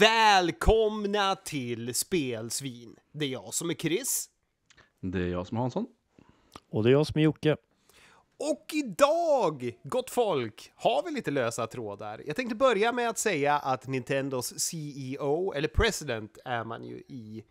Välkomna till Spelsvin. Det är jag som är Chris. Det är jag som är Hansson. Och det är jag som är Jocke. Och idag, gott folk, har vi lite lösa trådar. Jag tänkte börja med att säga att Nintendos CEO, eller president är man ju i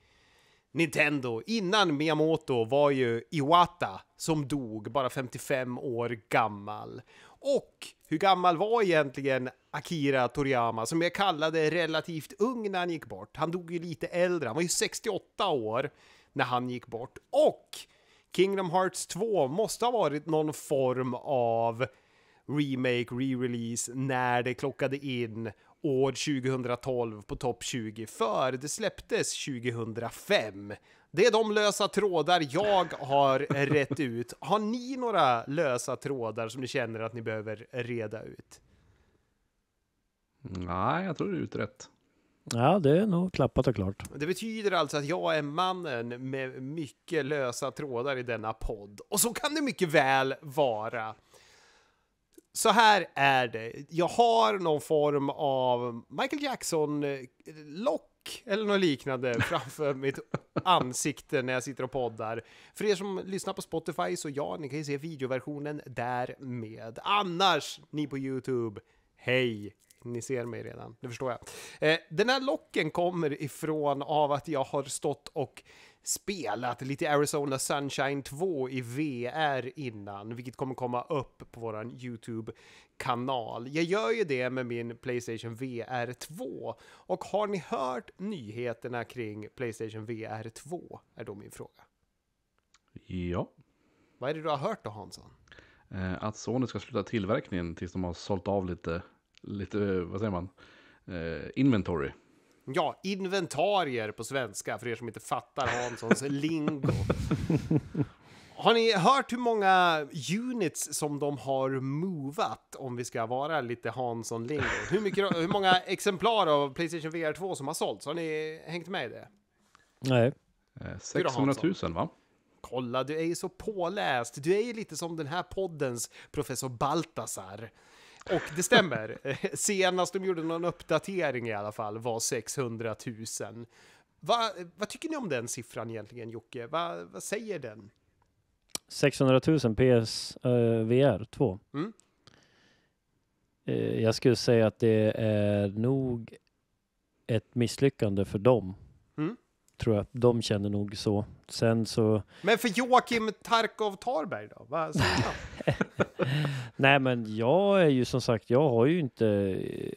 Nintendo. Innan Miyamoto var ju Iwata som dog, bara 55 år gammal. Och hur gammal var egentligen Akira Toriyama, som jag kallade relativt ung när han gick bort? Han dog ju lite äldre, han var ju 68 år när han gick bort. Och Kingdom Hearts 2 måste ha varit någon form av remake, re-release när det klockade in år 2012 på topp 20 för det släpptes 2005. Det är de lösa trådar jag har rätt ut. Har ni några lösa trådar som ni känner att ni behöver reda ut? Nej, jag tror det är utrett. Ja, det är nog klappat och klart. Det betyder alltså att jag är mannen med mycket lösa trådar i denna podd. Och så kan det mycket väl vara. Så här är det. Jag har någon form av Michael Jackson-lock eller något liknande framför mitt ansikte när jag sitter och poddar. För er som lyssnar på Spotify så ja, ni kan ju se videoversionen där med. Annars, ni på YouTube, hej! Ni ser mig redan, det förstår jag. Eh, den här locken kommer ifrån av att jag har stått och spelat lite Arizona Sunshine 2 i VR innan, vilket kommer komma upp på vår YouTube-kanal. Jag gör ju det med min Playstation VR 2 och har ni hört nyheterna kring Playstation VR 2? Är då min fråga. Ja. Vad är det du har hört då Hansson? Eh, att Sony ska sluta tillverkningen tills de har sålt av lite, lite vad säger man, eh, inventory Ja, inventarier på svenska, för er som inte fattar Hanssons lingo. Har ni hört hur många units som de har movat, om vi ska vara lite Hansson-lingo? Hur, hur många exemplar av Playstation VR 2 som har sålts? Har ni hängt med i det? Nej. 600 eh, 000 va? Kolla, du är ju så påläst. Du är ju lite som den här poddens professor Baltasar. Och det stämmer. Senast de gjorde någon uppdatering i alla fall var 600 000. Va, vad tycker ni om den siffran egentligen Jocke? Va, vad säger den? 600 000 PS uh, VR 2. Mm. Uh, jag skulle säga att det är nog ett misslyckande för dem tror jag. De känner nog så. Sen så... Men för Joakim Tarkov Tarberg då? Vad säger Nej, men jag är ju som sagt, jag har ju inte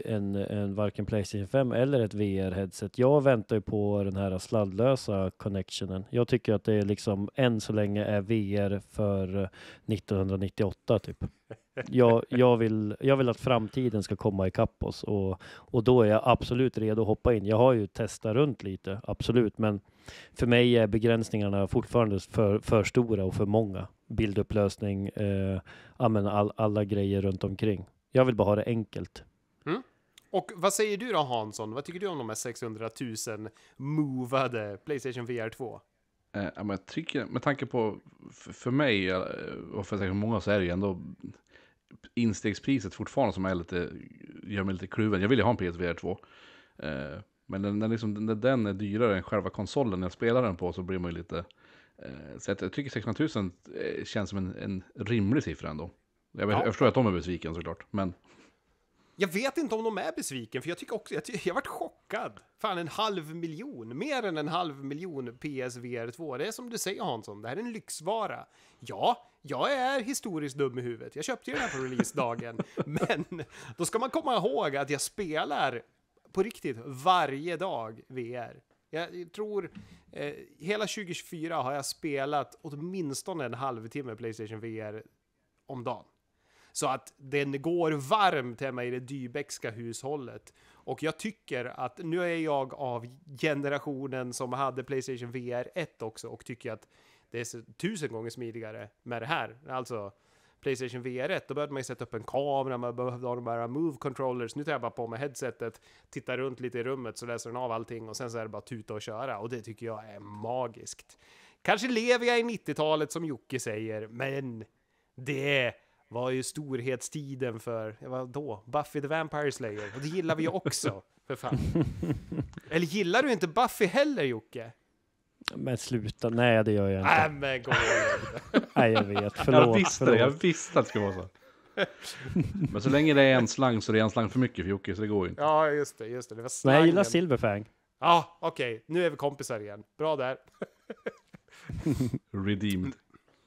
en, en varken Playstation 5 eller ett VR-headset. Jag väntar ju på den här sladdlösa connectionen. Jag tycker att det är liksom än så länge är VR för 1998 typ jag, jag, vill, jag vill att framtiden ska komma ikapp oss och, och då är jag absolut redo att hoppa in. Jag har ju testat runt lite, absolut, men för mig är begränsningarna fortfarande för, för stora och för många. Bildupplösning, eh, all, alla grejer runt omkring. Jag vill bara ha det enkelt. Mm. Och vad säger du då Hansson? Vad tycker du om de här 600 000 movade Playstation VR 2? Eh, jag tycker, med tanke på, för, för mig eh, och för säkert många så är det ju ändå instegspriset fortfarande som är lite, gör mig lite kluven. Jag vill ju ha en PSVR 2. Eh, men när, liksom, när den är dyrare än själva konsolen när jag spelar den på så blir man ju lite... Eh, så jag, jag tycker 600 000 eh, känns som en, en rimlig siffra ändå. Jag, ja. jag förstår att de är besviken såklart, men... Jag vet inte om de är besviken, för jag tycker också, jag, jag varit chockad ökad. Fan, en halv miljon. Mer än en halv miljon PSVR 2. Det är som du säger Hansson, det här är en lyxvara. Ja, jag är historiskt dum i huvudet. Jag köpte ju den här på releasedagen. Men då ska man komma ihåg att jag spelar på riktigt varje dag VR. Jag tror eh, hela 2024 har jag spelat åtminstone en halvtimme Playstation VR om dagen. Så att den går varmt hemma i det Dybeckska hushållet. Och jag tycker att nu är jag av generationen som hade Playstation VR 1 också och tycker att det är tusen gånger smidigare med det här. Alltså Playstation VR 1, då behövde man ju sätta upp en kamera, man behövde ha de här move controllers. Nu tar jag bara på mig headsetet, tittar runt lite i rummet så läser den av allting och sen så är det bara tuta och köra och det tycker jag är magiskt. Kanske lever jag i 90-talet som Jocke säger, men det är var ju storhetstiden för, vad då? Buffy the Vampire Slayer. Och det gillar vi ju också, för fan. Eller gillar du inte Buffy heller, Jocke? Men sluta, nej det gör jag inte. Nej men gå Nej jag vet, förlåt. Jag visste förlåt. det, jag visste att det skulle vara så. Men så länge det är en slang så det är det en slang för mycket för Jocke, så det går ju inte. Ja just det, just det. det var Men jag gillar Silverfang. Ja, ah, okej, okay. nu är vi kompisar igen. Bra där. Redeemed.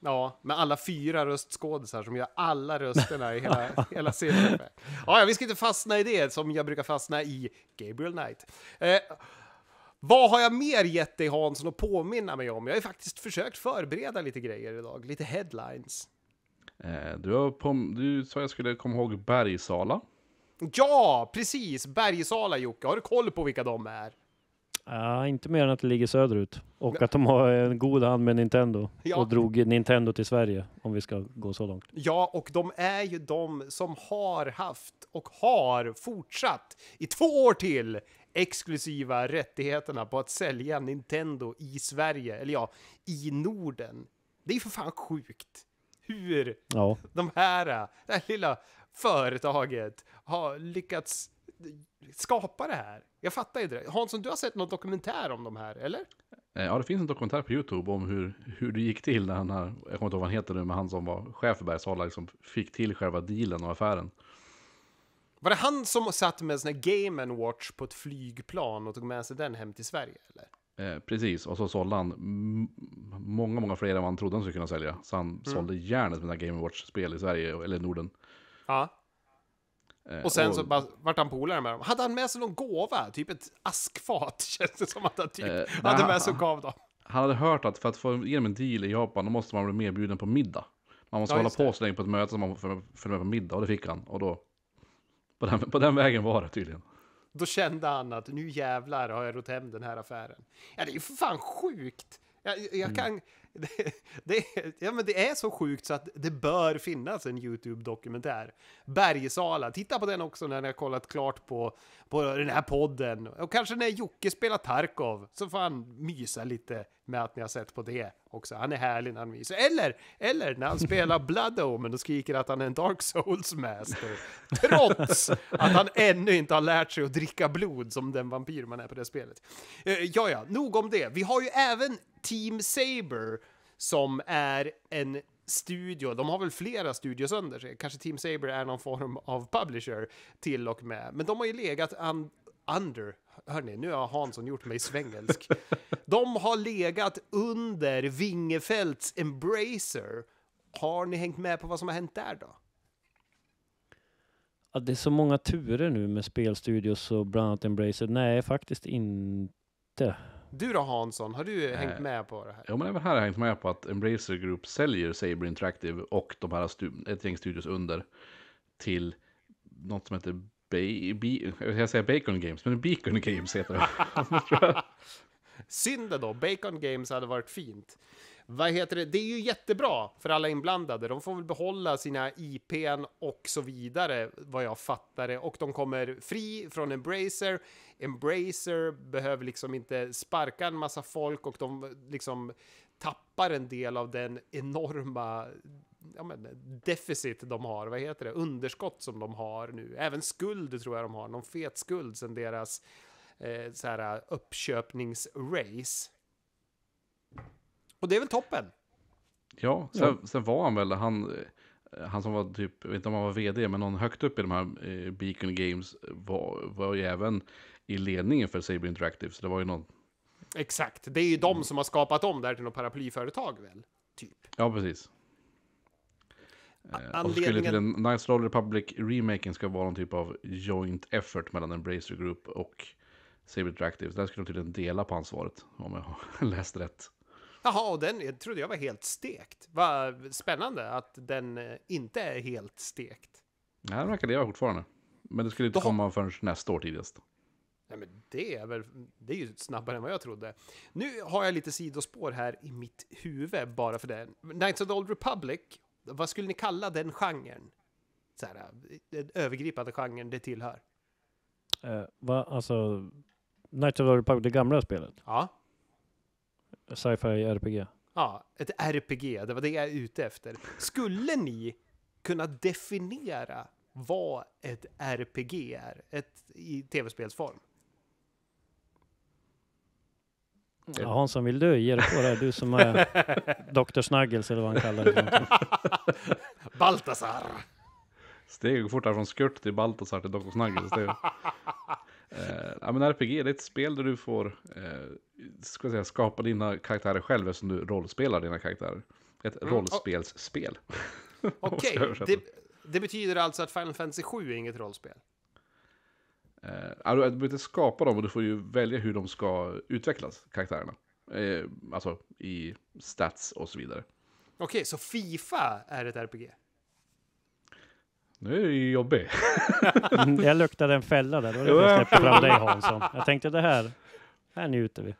Ja, med alla fyra röstskådisar som gör alla rösterna i hela, hela serien. Ja, vi ska inte fastna i det som jag brukar fastna i Gabriel Knight. Eh, vad har jag mer gett dig Hansson att påminna mig om? Jag har ju faktiskt försökt förbereda lite grejer idag, lite headlines. Eh, du, på, du sa jag skulle komma ihåg Bergsala. Ja, precis! Bergsala Jocke, har du koll på vilka de är? Ja, inte mer än att det ligger söderut och att de har en god hand med Nintendo ja. och drog Nintendo till Sverige om vi ska gå så långt. Ja, och de är ju de som har haft och har fortsatt i två år till exklusiva rättigheterna på att sälja Nintendo i Sverige, eller ja, i Norden. Det är ju för fan sjukt hur ja. de här, äh, det här lilla företaget har lyckats skapa det här? Jag fattar ju det. Hansson, du har sett någon dokumentär om de här, eller? Eh, ja, det finns en dokumentär på YouTube om hur, hur det gick till när han här, jag kommer inte ihåg vad han heter nu, men han som var chef för Bergsala liksom fick till själva dealen och affären. Var det han som satt med en sån här Game Watch på ett flygplan och tog med sig den hem till Sverige, eller? Eh, precis, och så sålde han många, många fler än vad han trodde han skulle kunna sälja. Så han mm. sålde järnet med den här Game Watch-spel i Sverige, eller Norden. Ja. Eh, och sen och, så bara, vart han polare med dem. Hade han med sig någon gåva? Typ ett askfat känns det som att han typ eh, hade med sig och gav dem. Han hade hört att för att få igenom en deal i Japan då måste man bli medbjuden på middag. Man måste ja, hålla på så länge på ett möte som man följer med på middag och det fick han. Och då, på den, på den vägen var det tydligen. Då kände han att nu jävlar har jag rott hem den här affären. Ja, det är ju för fan sjukt jag, jag mm. kan... Det, det, ja, men det är så sjukt så att det bör finnas en YouTube-dokumentär. Bergsala, titta på den också när ni har kollat klart på, på den här podden. Och kanske när Jocke spelar Tarkov så får han mysa lite med att ni har sett på det också. Han är härlig när han myser. Eller, eller när han spelar Blood Omen och skriker att han är en Dark Souls-master. Trots att han ännu inte har lärt sig att dricka blod som den vampyr man är på det spelet. Eh, ja, ja, nog om det. Vi har ju även Team Saber som är en studio, de har väl flera studios under sig, kanske Team Saber är någon form av publisher till och med, men de har ju legat un under, hörni, nu har Hansson gjort mig svengelsk. De har legat under Vingefelts Embracer. Har ni hängt med på vad som har hänt där då? Ja, det är så många turer nu med spelstudios och bland annat Embracer. Nej, faktiskt inte. Du då Hansson, har du eh, hängt med på det här? Ja, men även här har jag hängt med på att Embracer Group säljer Saber Interactive och de här ett gäng studios under till något som heter Be Be jag säger Bacon Games, men Beacon Games heter det. Synd då, Bacon Games hade varit fint. Vad heter det? Det är ju jättebra för alla inblandade. De får väl behålla sina IPn och så vidare, vad jag fattar det. Och de kommer fri från Embracer. Embracer behöver liksom inte sparka en massa folk och de liksom tappar en del av den enorma ja, men, deficit de har, vad heter det, underskott som de har nu. Även skuld tror jag de har, någon fet skuld sen deras eh, så här, uppköpningsrace. Och det är väl toppen? Ja, sen, ja. sen var han väl, han, eh, han som var typ, jag vet inte om han var vd, men någon högt upp i de här eh, Beacon Games var, var ju även i ledningen för Saber Interactive, så det var ju någon... Exakt, det är ju de som har skapat om det här till något paraplyföretag väl? Typ. Ja, precis. Anledningen... Eh, och skulle till den Knights of Republic-remaken ska vara någon typ av joint effort mellan Embracer Group och Saber Interactive. Där skulle de tydligen dela på ansvaret, om jag har läst rätt. Jaha, och den jag trodde jag var helt stekt. Vad spännande att den eh, inte är helt stekt. Nej, den verkar leva fortfarande. Men det skulle inte Då... komma förrän nästa år tidigast. Nej, men det är väl, det är ju snabbare än vad jag trodde. Nu har jag lite sidospår här i mitt huvud bara för det. Knights of the Old Republic, vad skulle ni kalla den genren? Så här, eh, den övergripande genren det tillhör. Eh, va, alltså, Knights of the Republic, det gamla spelet? Ja. Sci-fi RPG. Ja, ett RPG. Det var det jag är ute efter. Skulle ni kunna definiera vad ett RPG är ett, i tv-spelsform? Ja, Hansson, vill du ge dig på det Du som är Dr. Snuggles eller vad han kallar det. Baltasar! Steg fort här från skurt till Baltasar till Dr. Snuggles. Det är Eh, ja, men RPG är ett spel där du får eh, ska säga, skapa dina karaktärer själv eftersom du rollspelar dina karaktärer. Ett mm. rollspelsspel. Okej, okay. det, det, betyder alltså att Final Fantasy 7 är inget rollspel? Eh, du behöver inte skapa dem och du får ju välja hur de ska utvecklas, karaktärerna. Eh, alltså i stats och så vidare. Okej, okay, så Fifa är ett RPG? Nu är det ju jobbig. Mm, jag luktade en fälla där, då var det jag släppte fram dig Hansson. Jag tänkte det här, här njuter vi.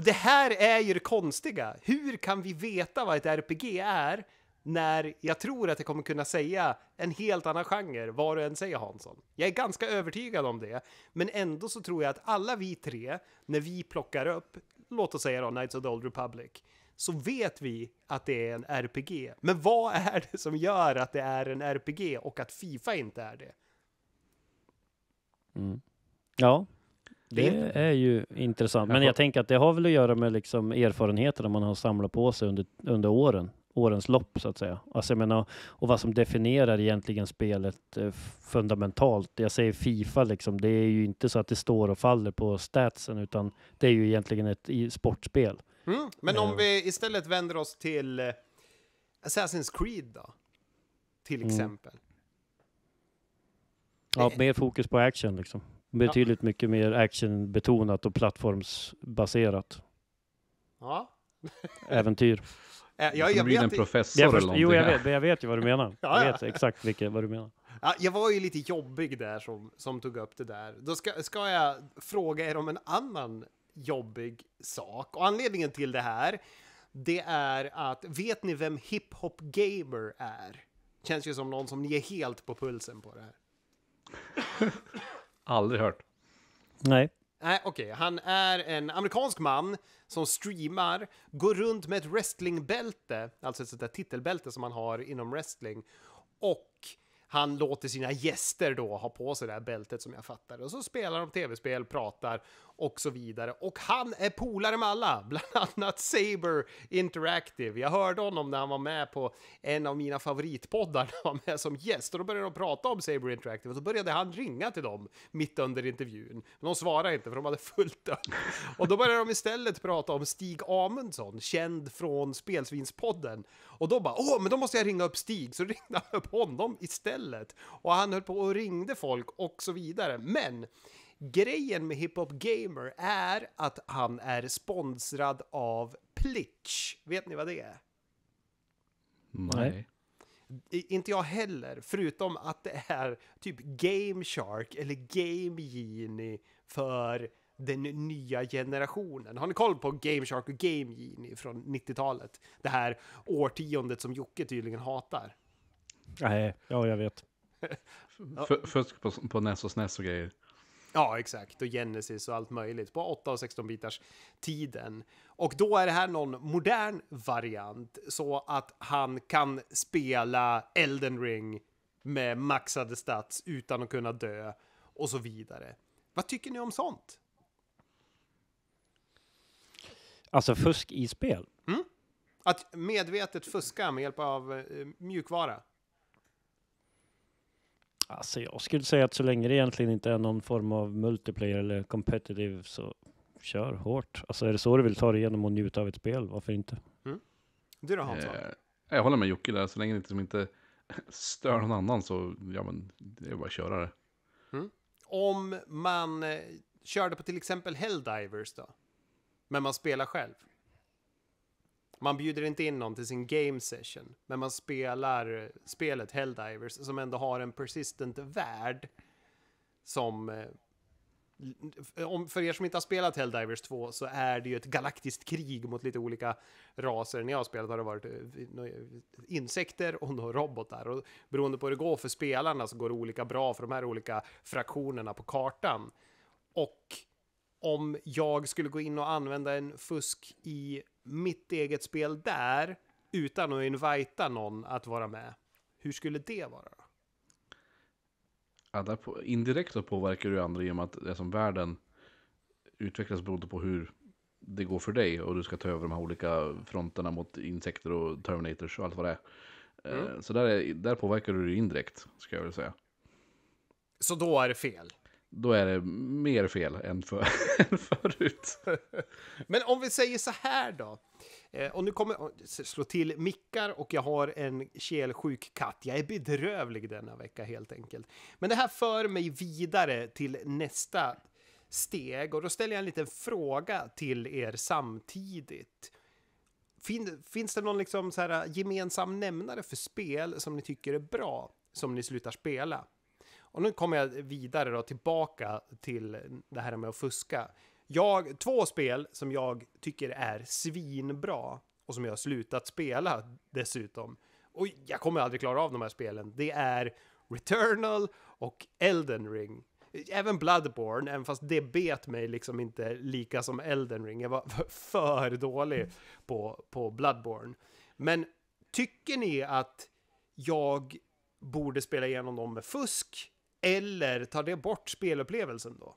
det här är ju det konstiga. Hur kan vi veta vad ett RPG är när jag tror att det kommer kunna säga en helt annan genre vad du än säger Hansson. Jag är ganska övertygad om det, men ändå så tror jag att alla vi tre, när vi plockar upp, låt oss säga då Knights of the Old Republic, så vet vi att det är en RPG. Men vad är det som gör att det är en RPG och att Fifa inte är det? Mm. Ja, det är ju intressant. Men jag tänker att det har väl att göra med liksom erfarenheterna man har samlat på sig under, under åren, årens lopp så att säga. Alltså jag menar, och vad som definierar egentligen spelet eh, fundamentalt. Jag säger Fifa liksom, det är ju inte så att det står och faller på statsen, utan det är ju egentligen ett sportspel. Mm. Men om eh. vi istället vänder oss till eh, Assassin's Creed då? Till mm. exempel. Ja, mer fokus på action liksom. Betydligt mycket mer actionbetonat och plattformsbaserat. Ja. Äventyr. Eh, Ja, jag blir en professor Jag eller först- någonting. jo, jag vet, jag vet ju vad du menar. Ja, Jag vet exakt vilket, vad du menar. ja, jag var ju lite jobbig där som, som tog upp det där. Då ska, ska jag fråga er om en annan jobbig sak. Och anledningen till det här, det är att vet ni vem hiphop gamer är? Känns ju som någon som ni är helt på pulsen på det här. Aldrig hört. Nej. Nej, okej. Okay. Han är en amerikansk man som streamar, går runt med ett wrestlingbälte, alltså ett sånt där titelbälte som man har inom wrestling, och han låter sina gäster då ha på sig det här bältet som jag fattar Och så spelar de tv-spel, pratar och så vidare. Och han är polare med alla, bland annat Saber Interactive. Jag hörde honom när han var med på en av mina favoritpoddar, när han var med som gäst, och då började de prata om Saber Interactive, och då började han ringa till dem mitt under intervjun. Men de svarade inte, för de hade fullt upp. Och då började de istället prata om Stig Amundsson, känd från Spelsvinspodden. Och då bara, åh, men då måste jag ringa upp Stig, så ringde han upp honom istället. Och han höll på och ringde folk och så vidare. Men Grejen med Hiphop Gamer är att han är sponsrad av Plitch. Vet ni vad det är? Nej. Inte jag heller, förutom att det är typ Game Shark eller Game Genie för den nya generationen. Har ni koll på Game Shark och Game Genie från 90-talet? Det här årtiondet som Jocke tydligen hatar. Nej, ja jag vet. Fusk på, på NES och SNES och grejer. Ja, exakt. Och Genesis och allt möjligt på 8 och 16 bitars tiden. Och då är det här någon modern variant så att han kan spela Elden ring med maxade stats utan att kunna dö och så vidare. Vad tycker ni om sånt? Alltså fusk i spel? Mm? Att medvetet fuska med hjälp av eh, mjukvara? Alltså jag skulle säga att så länge det egentligen inte är någon form av multiplayer eller competitive så kör hårt. Alltså är det så du vill ta dig igenom och njuta av ett spel, varför inte? Mm. Du då Hansa? Eh, jag håller med Jocke där, så länge det liksom inte stör någon annan så ja, men, det är bara att köra det. Mm. Om man eh, körde på till exempel Helldivers då? Men man spelar själv? Man bjuder inte in någon till sin game session, men man spelar eh, spelet Helldivers som ändå har en persistent värld som eh, för er som inte har spelat Helldivers 2 så är det ju ett galaktiskt krig mot lite olika raser. När jag har spelat har det varit eh, insekter och några robotar. Och beroende på hur det går för spelarna så går det olika bra för de här olika fraktionerna på kartan. Och om jag skulle gå in och använda en fusk i mitt eget spel där utan att invita någon att vara med. Hur skulle det vara? Då? Ja, där på, indirekt så påverkar du andra i och med att det som världen utvecklas beroende på hur det går för dig och du ska ta över de här olika fronterna mot insekter och terminators och allt vad det är. Mm. Eh, så där, är, där påverkar du det indirekt, ska jag väl säga. Så då är det fel? då är det mer fel än, för, än förut. Men om vi säger så här då. Eh, och nu kommer slå till mickar och jag har en kelsjuk katt. Jag är bedrövlig denna vecka helt enkelt. Men det här för mig vidare till nästa steg och då ställer jag en liten fråga till er samtidigt. Fin, finns det någon liksom så här eh, gemensam nämnare för spel som ni tycker är bra som ni slutar spela? Och nu kommer jag vidare då tillbaka till det här med att fuska. Jag, två spel som jag tycker är svinbra och som jag har slutat spela dessutom. Och jag kommer aldrig klara av de här spelen. Det är Returnal och Elden Ring. Även Bloodborne, även fast det bet mig liksom inte lika som Elden Ring. Jag var för dålig på, på Bloodborne. Men tycker ni att jag borde spela igenom dem med fusk? Eller tar det bort spelupplevelsen då?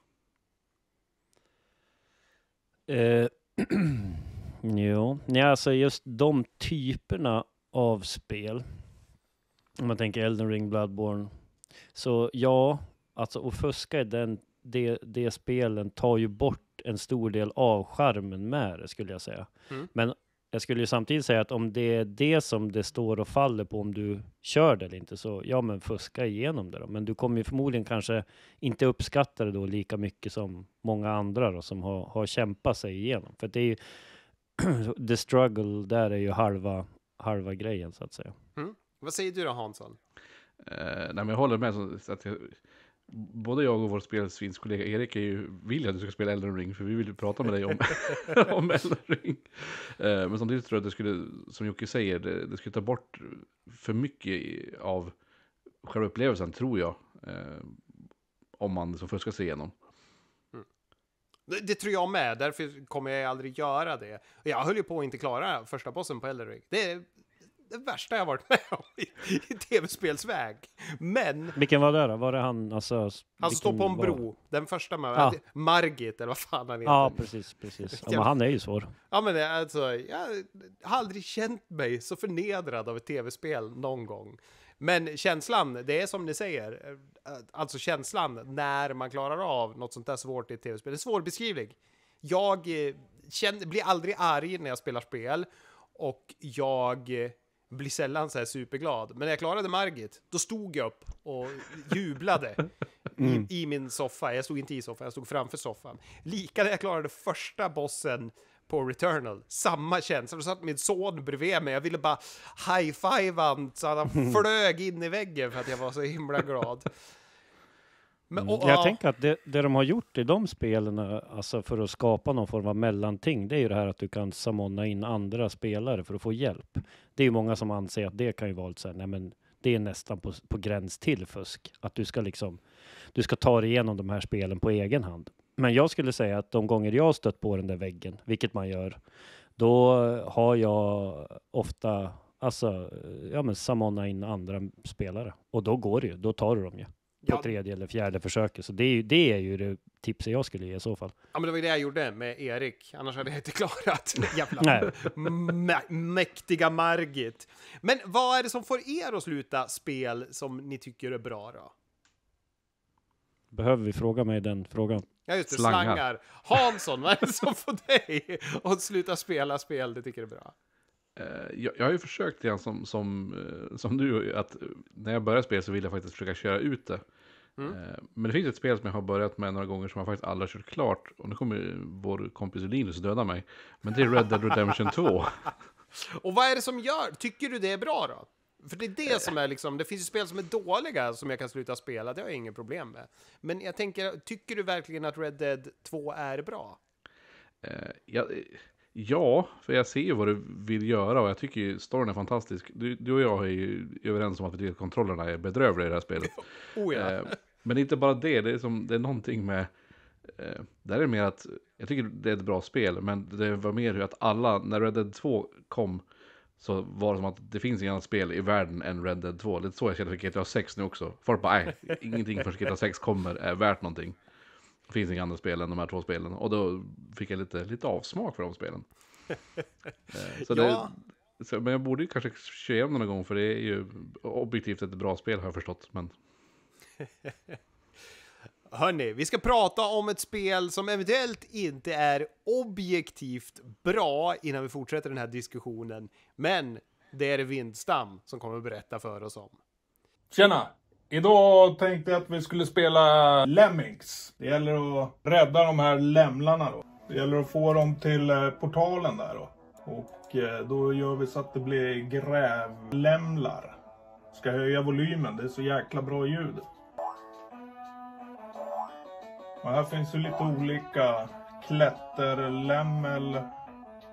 Uh, jo, ja, alltså just de typerna av spel. Om man tänker Elden Ring, Bloodborne. Så ja, alltså att fuska i den, det, det spelen tar ju bort en stor del av charmen med det skulle jag säga. Mm. Men jag skulle ju samtidigt säga att om det är det som det står och faller på om du kör det eller inte, så ja, men fuska igenom det då. Men du kommer ju förmodligen kanske inte uppskatta det då lika mycket som många andra då, som har, har kämpat sig igenom. För det är ju, the struggle där är ju halva, halva grejen så att säga. Mm. Vad säger du då Hansson? Uh, nej, men jag håller med. Så att jag, både jag och vår spelsvinskollega Erik är ju, vill att du ska spela Elden Ring för vi vill prata med dig om, om Elden Ring. Eh, men samtidigt tror jag att det skulle, som Jocke säger, det, det skulle ta bort för mycket av själva upplevelsen tror jag. Eh, om man så liksom fuskar sig igenom. Mm. Det, det, tror jag med, därför kommer jag aldrig göra det. Jag höll ju på att inte klara första bossen på Elden Ring. Det det värsta jag varit med om i, i tv-spelsväg. Men... Vilken var det då? Var det han, alltså... Han står på en bro, var... den första med, ja. Margit eller vad fan han heter. Ja, precis, precis. Ja, men han är ju svår. Ja, men alltså, jag har aldrig känt mig så förnedrad av ett tv-spel någon gång. Men känslan, det är som ni säger, eh, alltså känslan när man klarar av något sånt där svårt i ett tv-spel, det är svårbeskrivlig. Jag eh, känner, blir aldrig arg när jag spelar spel och jag blir sällan så här superglad. Men när jag klarade Margit, då stod jag upp och jublade mm. i, i, min soffa. Jag stod inte i soffan, jag stod framför soffan. Lika när jag klarade första bossen på Returnal, samma känsla. Då satt min son bredvid mig, jag ville bara high-fiva så att han flög in i väggen för att jag var så himla glad. Men, mm. och, jag tänker att det, det de har gjort i de spelen, alltså för att skapa någon form av mellanting, det är ju det här att du kan samordna in andra spelare för att få hjälp. Det är ju många som anser att det kan ju vara så här, nej men det är nästan på, på gräns till fusk, att du ska liksom, du ska ta dig igenom de här spelen på egen hand. Men jag skulle säga att de gånger jag har stött på den där väggen, vilket man gör, då har jag ofta, alltså, ja men in andra spelare. Och då går det ju, då tar du dem ju. Ja på ja. tredje eller fjärde försöket. Så det är, ju, det är ju det tipset jag skulle ge i så fall. Ja, men det var ju det jag gjorde med Erik, annars hade jag inte klarat jävla mäktiga Margit. Men vad är det som får er att sluta spel som ni tycker är bra då? Behöver vi fråga mig den frågan? Ja, just det, slangar. slangar. Hansson, vad är det som får dig att sluta spela spel du tycker är bra? Eh, jag, har ju försökt igen som, som, eh, som du, att när jag började spela så ville jag faktiskt försöka köra ut det. Mm. Eh, men det finns ett spel som jag har börjat med några gånger som jag faktiskt aldrig har kört klart. Och nu kommer vår kompis Linus döda mig. Men det är Red Dead Redemption 2. och vad är det som gör? Tycker du det är bra då? För det är det som är liksom, det finns ju spel som är dåliga som jag kan sluta spela, det har jag inget problem med. Men jag tänker, tycker du verkligen att Red Dead 2 är bra? Uh, ja, eh, ja, för jag ser ju vad du vill göra och jag tycker ju storyn är fantastisk. Du, du och jag är ju överens om att vi tycker att kontrollerna är bedrövliga i det här spelet. oh ja. Uh, men inte bara det, det är, som, det är någonting med... Eh, där är det mer att, jag tycker det är ett bra spel, men det var mer hur att alla, när Red Dead 2 kom, så var det som att det finns inget annat spel i världen än Red Dead 2. Det är så jag känner för GTA 6 nu också. Folk bara, nej, ingenting för GTA 6 kommer är värt någonting. Det finns inga andra spel än de här två spelen. Och då fick jag lite, lite avsmak för de spelen. Eh, så det, ja. så, men jag borde ju kanske köra igenom den någon gång, för det är ju objektivt ett bra spel har jag förstått. Men... Hörni, vi ska prata om ett spel som eventuellt inte är objektivt bra innan vi fortsätter den här diskussionen. Men det är det Vindstam som kommer berätta för oss om. Tjena! Idag tänkte jag att vi skulle spela Lemmings. Det gäller att rädda de här lämlarna då. Det gäller att få dem till eh, portalen där då. Och eh, då gör vi så att det blir grävlämlar. Ska höja volymen, det är så jäkla bra ljudet. Och här finns ju lite olika klätterlämmel,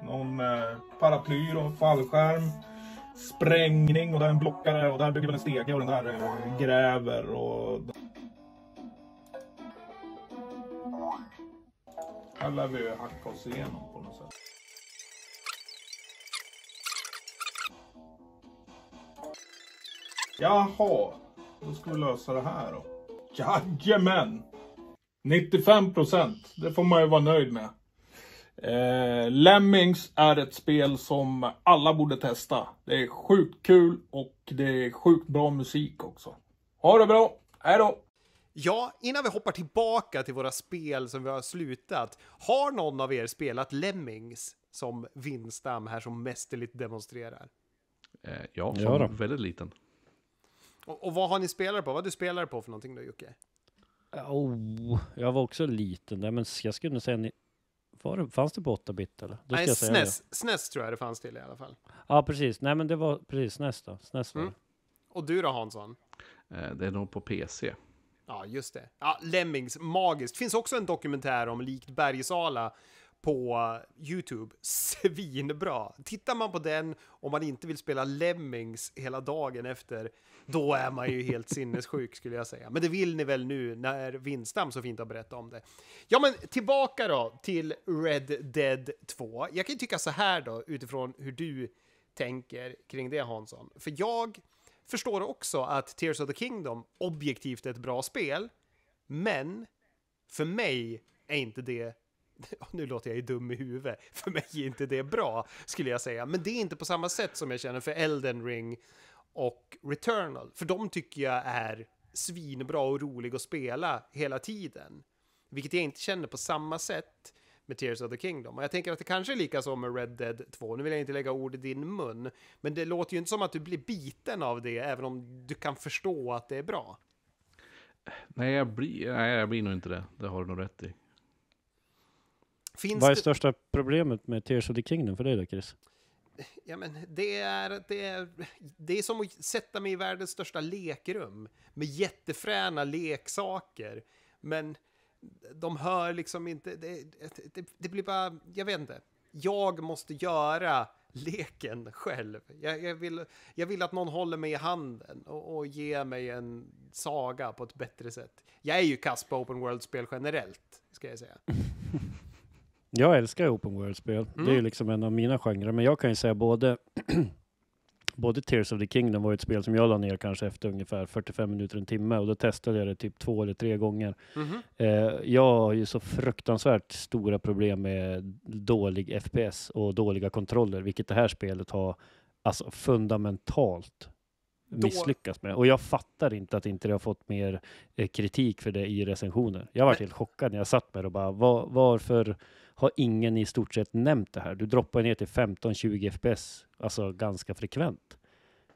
någon eh, paraply och fallskärm, sprängning och där en blockare och där bygger man en stege och den där eh, gräver och... Här lär vi ju hacka oss igenom på något sätt. Jaha, då ska vi lösa det här då. Jajamän! 95 procent, det får man ju vara nöjd med. Eh, Lemmings är ett spel som alla borde testa. Det är sjukt kul och det är sjukt bra musik också. Ha det bra, hej då! Ja, innan vi hoppar tillbaka till våra spel som vi har slutat. Har någon av er spelat Lemmings som Winstam här som mästerligt demonstrerar? Eh, ja, som ja väldigt liten. Och, och, vad har ni spelare på? Vad du spelar på för någonting då Jocke? Oh, jag var också liten där, men jag skulle säga ni, var det, fanns det på 8-bit eller? Då Nej, SNES, SNES tror jag det fanns till i alla fall. Ja, precis. Nej, men det var precis SNES då. SNES mm. Och du då Hansson? Eh, det är nog på PC. Ja, just det. Ja, Lemmings, magiskt. Finns också en dokumentär om likt Bergsala på Youtube. Svinbra! Tittar man på den om man inte vill spela Lemmings hela dagen efter, då är man ju helt sinnessjuk skulle jag säga. Men det vill ni väl nu när Winstam så fint har berättat om det. Ja, men tillbaka då till Red Dead 2. Jag kan ju tycka så här då utifrån hur du tänker kring det Hansson, för jag förstår också att Tears of the Kingdom objektivt är ett bra spel, men för mig är inte det nu låter jag ju dum i huvudet, för mig är inte det bra skulle jag säga. Men det är inte på samma sätt som jag känner för Elden Ring och Returnal. För de tycker jag är svinbra och rolig att spela hela tiden. Vilket jag inte känner på samma sätt med Tears of the Kingdom. Och jag tänker att det kanske är lika som med Red Dead 2. Nu vill jag inte lägga ord i din mun. Men det låter ju inte som att du blir biten av det, även om du kan förstå att det är bra. Nej, jag blir, nej, jag blir nog inte det. Det har du nog rätt i. Finns Vad är det... största problemet med Tears of the Kingdom för dig då, Chris? Ja, men det, är, det, är, det är som att sätta mig i världens största lekrum med jättefräna leksaker. Men de hör liksom inte... Det, det, det blir bara... Jag vet inte. Jag måste göra leken själv. Jag, jag, vill, jag vill att någon håller mig i handen och, och ger mig en saga på ett bättre sätt. Jag är ju kass på open world-spel generellt, ska jag säga. Jag älskar open world-spel. Mm. Det är ju mm. liksom en av mina genrer, men jag kan ju säga både Både Tears of the Kingdom var ett spel som jag la ner kanske efter ungefär 45 minuter, en timme och då testade jag det typ två eller tre gånger. Mm. Eh, jag har ju så fruktansvärt stora problem med dålig FPS och dåliga kontroller, vilket det här spelet har alltså fundamentalt misslyckats med. Och jag fattar inte att inte det har fått mer eh, kritik för det i recensioner. Jag var helt chockad när jag satt med det och bara, var, varför har ingen i stort sett nämnt det här. Du droppar ner till 15-20 FPS, alltså ganska frekvent.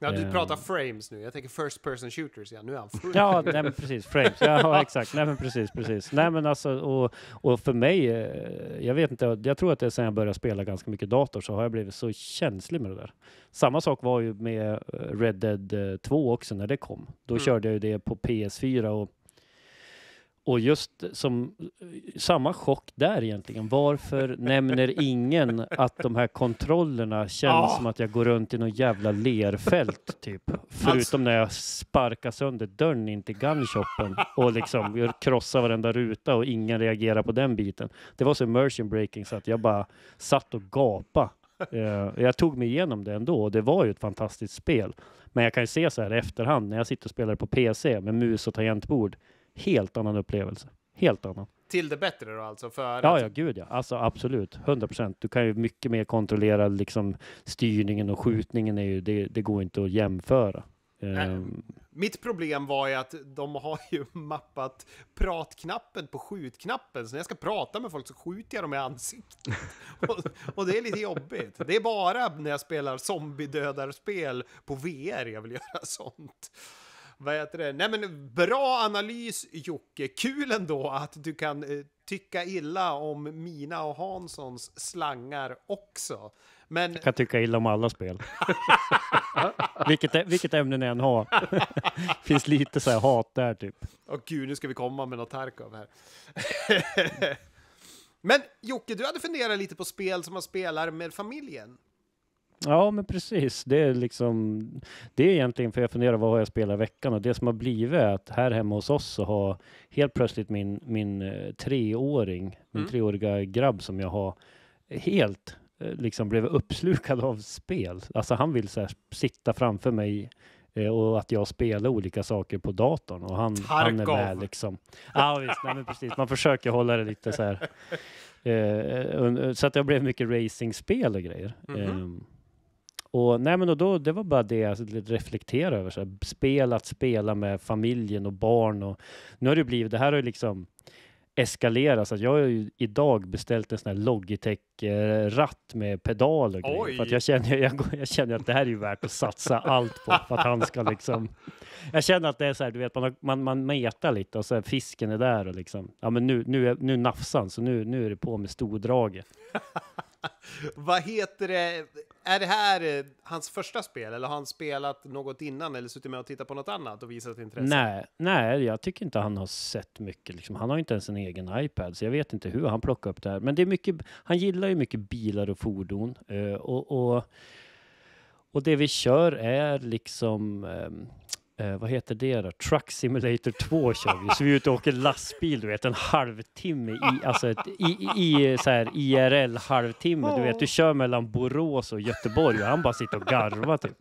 Ja, du ehm. pratar frames nu. Jag tänker first person shooters. Ja, nu är han full. Ja, nej, men precis. Frames. Ja, exakt. Nej, men precis, precis. Nej, men alltså, och, och för mig, eh, jag vet inte, jag tror att det är sedan jag började spela ganska mycket dator så har jag blivit så känslig med det där. Samma sak var ju med eh, Red Dead 2 eh, också när det kom. Då mm. körde jag ju det på PS4 och och just som samma chock där egentligen. Varför nämner ingen att de här kontrollerna känns ja. som att jag går runt i något jävla lerfält typ? Förutom alltså. när jag sparkar sönder dörren in till gunshoppen och liksom krossar varenda ruta och ingen reagerar på den biten. Det var så immersion breaking så att jag bara satt och gapade. Eh, jag tog mig igenom det ändå och det var ju ett fantastiskt spel. Men jag kan ju se så här i efterhand när jag sitter och spelar på PC med mus och tangentbord Helt annan upplevelse. Helt annan. Till det bättre då alltså? För ja, ja, gud ja. Alltså absolut. 100 procent. Du kan ju mycket mer kontrollera liksom styrningen och skjutningen. Är ju, det, det går inte att jämföra. Um, Mitt problem var ju att de har ju mappat pratknappen på skjutknappen, så när jag ska prata med folk så skjuter jag dem i ansiktet. och, och, det är lite jobbigt. Det är bara när jag spelar zombiedödarspel på VR jag vill göra sånt. Vad heter det? Nej men bra analys Jocke! Kul ändå att du kan eh, tycka illa om mina och Hanssons slangar också. Men... Jag kan tycka illa om alla spel. vilket, vilket ämne ni än har. Finns lite så här hat där typ. Åh gud, nu ska vi komma med något Tarkov här. Men Jocke, du hade funderat lite på spel som man spelar med familjen. Ja, men precis. Det är liksom, det är egentligen för jag funderar vad har jag spelat i veckan och det som har blivit är att här hemma hos oss så har helt plötsligt min, min eh, treåring, mm. min treåriga grabb som jag har helt eh, liksom blivit uppslukad av spel. Alltså han vill så här, sitta framför mig eh, och att jag spelar olika saker på datorn och han, han är med liksom. Ja visst, nej, men precis. Man försöker hålla det lite så här. så att det har blivit mycket racingspel och grejer. Mm -hmm. Och nej, men och då, det var bara det jag reflekterade över. Så här, spel att spela med familjen och barn. Och, nu har det blivit, det här har ju liksom eskalerat. Så jag har ju idag beställt en sån här Logitech-ratt med pedal och grejer, För att jag känner, jag, jag, känner att det här är ju värt att satsa allt på. För att han ska liksom... Jag känner att det är så här, du vet, man, man, man metar lite och så här, fisken är där och liksom... Ja, men nu, nu, är, nu nafsan, så nu, nu är det på med stordraget. Vad heter det? är det här eh, hans första spel eller har han spelat något innan eller suttit med och tittat på något annat och visat intresse? Nej, nej, jag tycker inte han har sett mycket. Liksom. Han har inte ens en egen iPad, så jag vet inte hur han plockar upp det här. Men det är mycket, han gillar ju mycket bilar och fordon eh, och, och, och det vi kör är liksom eh, eh, vad heter det då? Truck Simulator 2 kör vi. Så vi är ute och åker lastbil, du vet, en halvtimme i, alltså ett, i, i så här IRL halvtimme. Du vet, du kör mellan Borås och Göteborg och han bara sitter och garvar typ.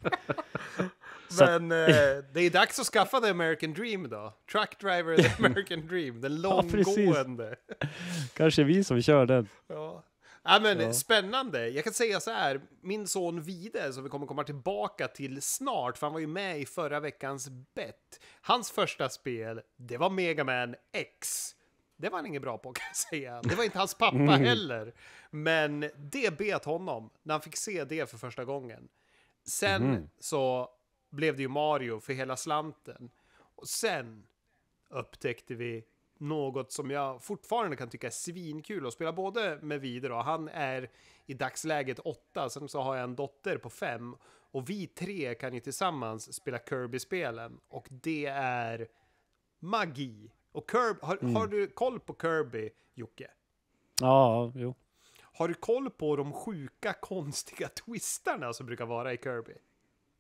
Så Men eh, det är dags att skaffa The American Dream då. Truck Driver The American Dream, den långgående. Ja, Kanske vi som kör den. Ja. Ja, men, ja. Spännande! Jag kan säga så här, min son Vide, som vi kommer komma tillbaka till snart, för han var ju med i förra veckans bett. Hans första spel, det var Mega Man X. Det var han ingen bra på kan jag säga. Det var inte hans pappa mm. heller. Men det bet honom när han fick se det för första gången. Sen mm. så blev det ju Mario för hela slanten. Och sen upptäckte vi något som jag fortfarande kan tycka är svinkul att spela både med Vide och han är i dagsläget åtta, sen så har jag en dotter på fem och vi tre kan ju tillsammans spela Kirby-spelen och det är magi. Och Kirby, har, mm. har du koll på Kirby, Jocke? Ja, jo. Har du koll på de sjuka konstiga twistarna som brukar vara i Kirby?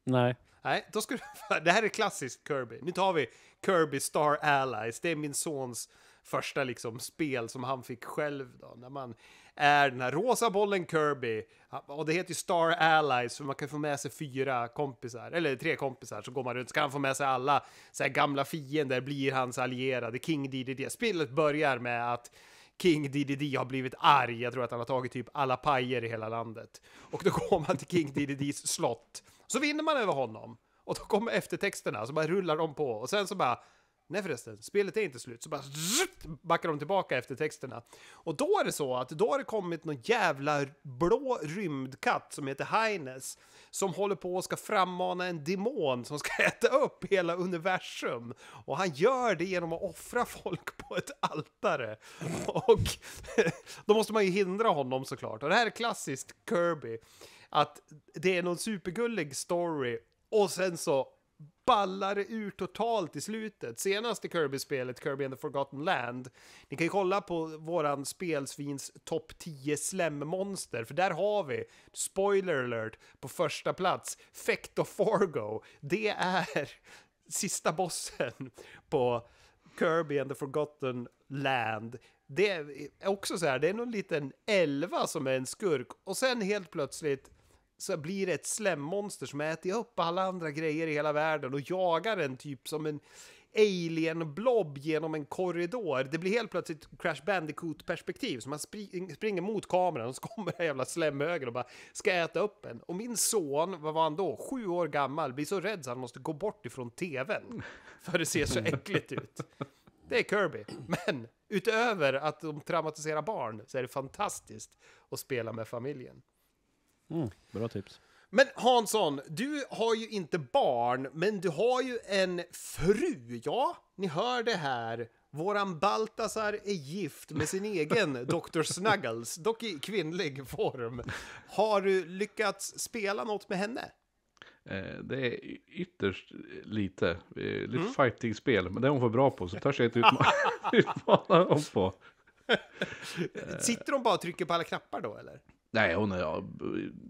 Nej. Nej, då ska det här är klassiskt Kirby. Nu tar vi Kirby Star Allies. Det är min sons första liksom spel som han fick själv då, när man är den här rosa bollen Kirby. Och det heter ju Star Allies, för man kan få med sig fyra kompisar, eller tre kompisar, så går man runt, så kan han få med sig alla så här gamla fiender, blir hans allierade, King DDD. Spelet börjar med att King DDD har blivit arg, jag tror att han har tagit typ alla pajer i hela landet. Och då går man till King DDDs slott så vinner man över honom. Och då kommer eftertexterna, så bara rullar de på. Och sen så bara, nej förresten, spelet är inte slut. Så bara zzt, backar de tillbaka efter texterna. Och då är det så att då har det kommit någon jävla blå rymdkatt som heter Heines. Som håller på och ska frammana en demon som ska äta upp hela universum. Och han gör det genom att offra folk på ett altare. Och då måste man ju hindra honom såklart. Och det här är klassiskt Kirby. Att det är någon supergullig story och sen så ballar det ur totalt i slutet. Senaste Kirby-spelet, Kirby and the Forgotten Land, ni kan ju kolla på våran spelsvins topp 10 slemmonster, för där har vi, spoiler alert, på första plats, Fecto Forgo. Det är sista bossen på Kirby and the Forgotten Land. Det är också så här, det är någon liten elva som är en skurk och sen helt plötsligt så blir det ett slemmonster som äter upp alla andra grejer i hela världen och jagar en typ som en alien-blob genom en korridor. Det blir helt plötsligt Crash Bandicoot-perspektiv, så man spring, springer mot kameran och så kommer den jävla slemhögen och bara ska äta upp en. Och min son, vad var han då, sju år gammal, blir så rädd så han måste gå bort ifrån tvn för det ser så äckligt ut. Det är Kirby, men utöver att de traumatiserar barn så är det fantastiskt att spela med familjen. Mm, bra tips. Men Hansson, du har ju inte barn, men du har ju en fru, ja? Ni hör det här. Våran Baltasar är gift med sin egen Dr. Snuggles, dock i kvinnlig form. Har du lyckats spela något med henne? Eh, det är ytterst lite. Lite mm. fighting-spel, men det är hon för bra på, så törs jag inte utmana, utmana hon på. Sitter hon bara och trycker på alla knappar då, eller? Nej, hon är,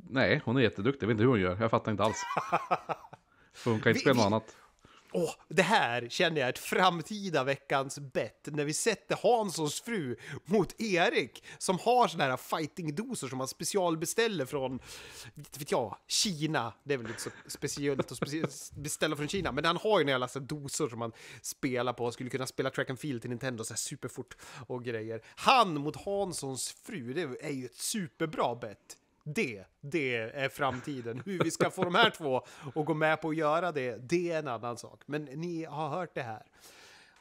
nej, hon är jätteduktig. Jag vet inte hur hon gör. Jag fattar inte alls. För hon kan inte spela något annat. Åh, det här känner jag är ett framtida veckans bett när vi sätter Hanssons fru mot Erik som har såna här fightingdosor som han specialbeställer från, vet jag, Kina. Det är väl inte så speciellt att speci- beställa från Kina, men han har ju några sådana dosor som man spelar på. Skulle kunna spela track and field till Nintendo så här superfort och grejer. Han mot Hanssons fru, det är ju ett superbra bett det, det är framtiden. Hur vi ska få de här två att gå med på att göra det, det är en annan sak. Men ni har hört det här.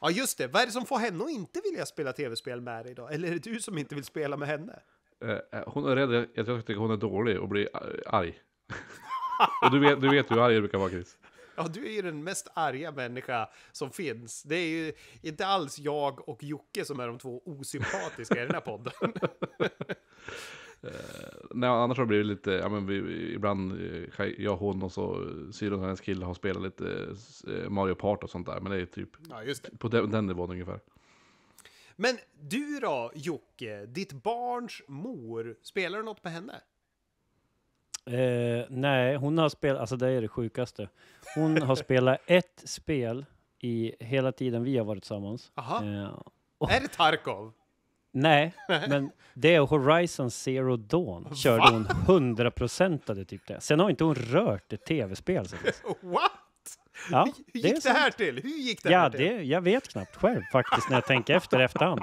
Ja, just det. Vad är det som får henne att inte vilja spela tv-spel med dig då? Eller är det du som inte vill spela med henne? Eh, eh, hon är rädd att jag tycker hon är dålig och blir arg. och du vet, du vet hur arg jag brukar vara, Chris. Ja, du är ju den mest arga människa som finns. Det är ju inte alls jag och Jocke som är de två osympatiska i den här podden. Eh, nej, annars har det blivit lite, ja men vi, ibland, eh, jag, hon och så eh, syrran och hennes kille har spelat lite Mario Party och sånt där. Men det är typ ja, det. på den, den nivån ungefär. Men du då, Jocke, ditt barns mor, spelar du något med henne? Eh, nej, hon har spelat, alltså det är det sjukaste. Hon har spelat ett spel i hela tiden vi har varit tillsammans. Aha. Eh, och, är det Tarkov? Nej, men det är Horizon Zero Dawn körde Va? hon hundraprocentade typ det. Sen har inte hon rört ett tv-spel. What? Ja, Hur gick det, det här till? Hur gick det ja, här till? jag vet knappt själv faktiskt när jag tänker efter efterhand.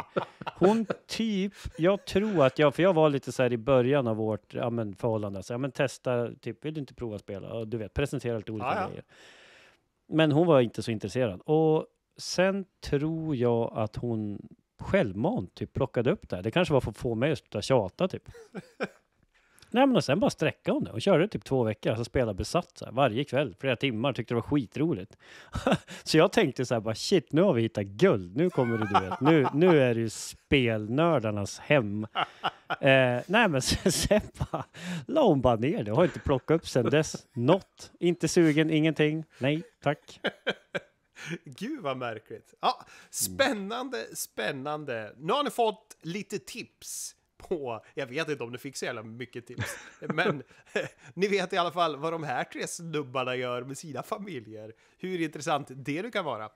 Hon typ, jag tror att jag, för jag var lite så här i början av vårt ja, men förhållande, så ja, men testa, typ vill du inte prova att spela? du vet, presentera lite olika ja, grejer. Men hon var inte så intresserad. Och sen tror jag att hon självmant typ plockade upp det här. Det kanske var för att få mig att sluta tjata typ. Nej men och sen bara sträcka hon det. Hon körde typ två veckor, alltså spelade besatt så här, varje kväll, flera timmar, tyckte det var skitroligt. så jag tänkte så här bara shit, nu har vi hittat guld, nu kommer det du vet, nu, nu är det ju spelnördarnas hem. Eh, nej men sen, sen bara la hon bara ner det, har inte plockat upp sen dess, något, inte sugen, ingenting, nej tack. Gud vad märkligt. Ja, spännande, spännande. Nu har ni fått lite tips på, jag vet inte om ni fick så jävla mycket tips, men ni vet i alla fall vad de här tre snubbarna gör med sina familjer. Hur intressant det nu kan vara.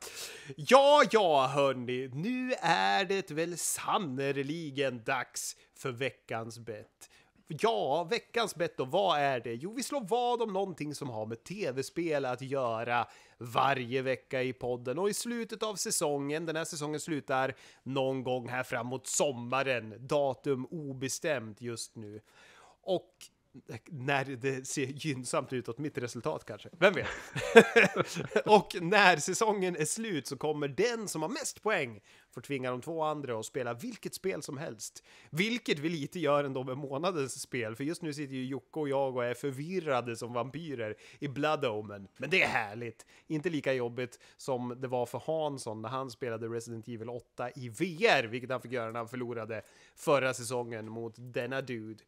Ja, ja, hörni, nu är det väl sannerligen dags för veckans bett. Ja, veckans bett då, vad är det? Jo, vi slår vad om någonting som har med tv-spel att göra varje vecka i podden och i slutet av säsongen, den här säsongen slutar någon gång här framåt sommaren, datum obestämt just nu. Och när det ser gynnsamt ut åt mitt resultat kanske. Vem vet? och när säsongen är slut så kommer den som har mest poäng få tvinga de två andra att spela vilket spel som helst. Vilket vi lite gör ändå med månadens spel, för just nu sitter ju Jocke och jag och är förvirrade som vampyrer i Blood Omen. Men det är härligt! Inte lika jobbigt som det var för Hansson när han spelade Resident Evil 8 i VR, vilket han fick göra när han förlorade förra säsongen mot denna dude.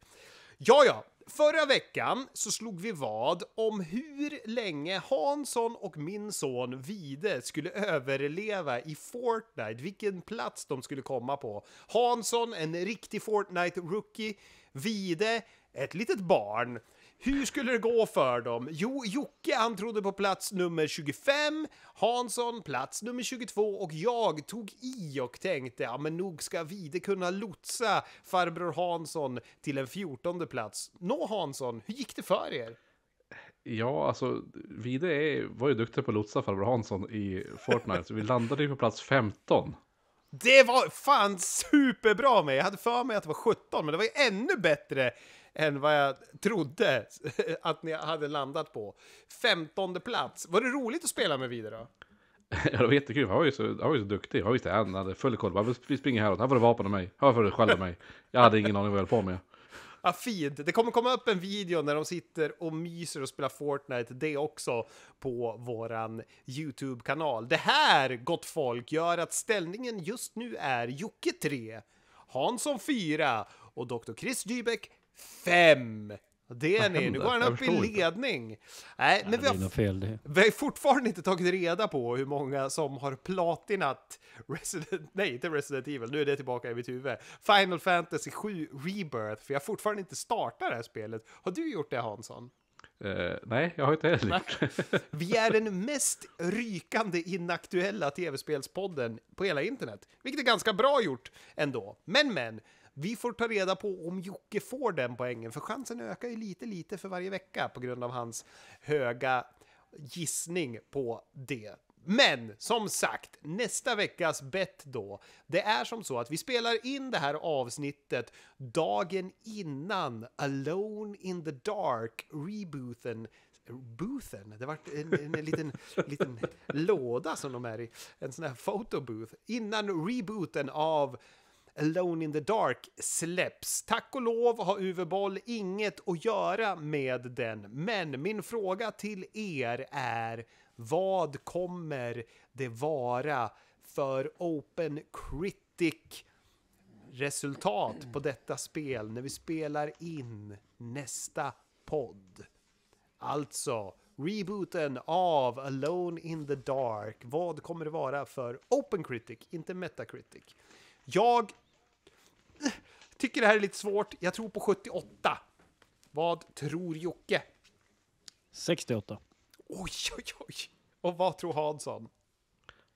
Ja, ja. Förra veckan så slog vi vad om hur länge Hansson och min son Vide skulle överleva i Fortnite, vilken plats de skulle komma på. Hansson, en riktig Fortnite-rookie, Vide, ett litet barn. Hur skulle det gå för dem? Jo, Jocke han trodde på plats nummer 25, Hansson plats nummer 22 och jag tog i och tänkte ja men nog ska Vide kunna lotsa farbror Hansson till en 14 plats. Nå Hansson, hur gick det för er? Ja, alltså Vide är, var ju duktig på att lotsa farbror Hansson i Fortnite, så vi landade ju på plats 15. Det var fan superbra med! Jag hade för mig att det var 17, men det var ju ännu bättre än vad jag trodde att ni hade landat på. Femtonde plats. Var det roligt att spela med Vidar Ja, det var jättekul. Han var ju så, han var ju så duktig. Han visste han hade full koll. Han vi springer häråt. Här får du vapen av mig. Här får du sköld av mig. Jag hade ingen aning vad jag höll på med. Ja, fint. Det kommer komma upp en video när de sitter och myser och spelar Fortnite. Det också på våran YouTube-kanal. Det här, gott folk, gör att ställningen just nu är Jocke 3, Hansson 4 och Dr. Chris Dybeck Fem! Det är ni, nu går han upp i ledning. Nej, men vi har, fel, vi har fortfarande inte tagit reda på hur många som har platinat Resident, nej inte Resident Evil, nu är det tillbaka i mitt huvud. Final Fantasy 7 Rebirth, för jag har fortfarande inte startat det här spelet. Har du gjort det Hansson? Uh, nej, jag har inte heller gjort Vi är den mest rykande inaktuella tv-spelspodden på hela internet, vilket är ganska bra gjort ändå. Men men, vi får ta reda på om Jocke får den poängen, för chansen ökar ju lite, lite för varje vecka på grund av hans höga gissning på det. Men som sagt, nästa veckas bett då. Det är som så att vi spelar in det här avsnittet dagen innan Alone in the Dark rebooten Boothen, det var en, en, en liten, liten låda som de är i, en sån här photo booth, innan rebooten av Alone in the Dark släpps. Tack och lov har Uwe Boll inget att göra med den, men min fråga till er är vad kommer det vara för Open Critic resultat på detta spel när vi spelar in nästa podd? Alltså rebooten av Alone in the Dark. Vad kommer det vara för Open Critic, inte Metacritic? Jag tycker det här är lite svårt. Jag tror på 78. Vad tror Jocke? 68. Oj, oj, oj. Och vad tror Hansson?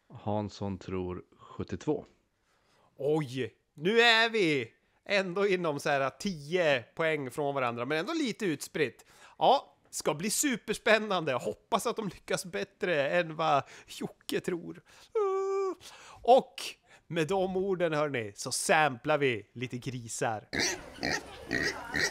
Hansson tror 72. Oj, nu är vi ändå inom så här 10 poäng från varandra, men ändå lite utspritt. Ja, ska bli superspännande. Hoppas att de lyckas bättre än vad Jocke tror. Uh. Och med de orden hörni, så samplar vi lite grisar.